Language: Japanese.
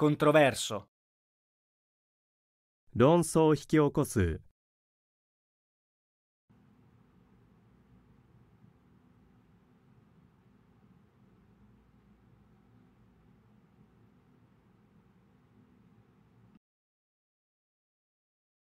Controverso. 論争を引き起こす